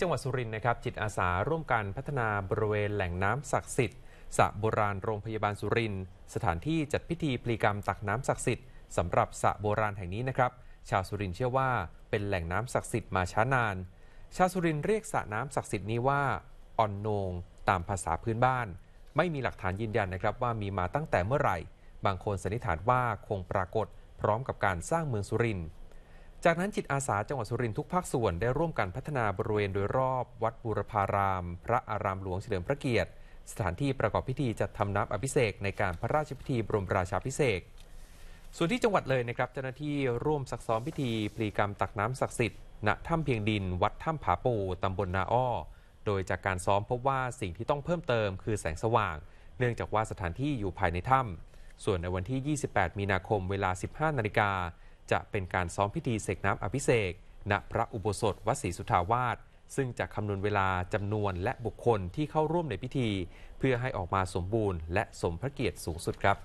จังหวัดสุรินทร์นะครับจิตอาสาร่วมกันพัฒนาบริเวณแหล่งน้ำศักดิ์สิทธิ์สระโบราณโรงพยาบาลสุรินทร์สถานที่จัดพิธีพลีกรรมตักน้ำศักดิ์สิทธิ์สำหรับสระโบราณแห่งนี้นะครับชาวสุรินทร์เชื่อว่าเป็นแหล่งน้ำศักดิ์สิทธิ์มาช้านาน ชาวสุรินทร์เรียกสระน้ำศักดิ์สิทธิ์นี้ว่าอ่อนนงตามภาษาพื้นบ้าน ไม่มีหลักฐานยืนยันนะครับว่ามีมาตั้งแต่เมื่อไหร่ บางคนสันนิษฐานว่าคงปรากฏพร้อมกับการสร้างเมืองสุรินทร์จากนั้นจิตอาสาจังหวัดสุรินทร์ทุกภาคส่วนได้ร่วมกันพัฒนาบริเวณโดยรอบวัดบูรพาราม พระอารามหลวงเฉลิมพระเกียรติ สถานที่ประกอบพิธีจัดทำน้ำอภิเษกในการพระราชพิธีบรมราชาพิเศษส่วนที่จังหวัดเลยนะครับเจ้าหน้าที่ร่วมซักซ้อมพิธีปลีกรรมตักน้ำศักดิ์สิทธิ์ณถ้ำเพียงดิน วัดถ้ำผาปูตำบลนาอ้อโดยจากการซ้อมพบว่าสิ่งที่ต้องเพิ่มเติมคือแสงสว่าง เนื่องจากว่าสถานที่อยู่ภายในถ้ำส่วนในวันที่ 28 มีนาคม เวลา 15 นาฬิกาจะเป็นการซ้อมพิธีเสกน้ำอภิเษกณพระอุโบสถวัดศรีสุทาวาสซึ่งจะคำนวณเวลา จำนวนและบุคคลที่เข้าร่วมในพิธี เพื่อให้ออกมาสมบูรณ์และสมพระเกียรติสูงสุดครับ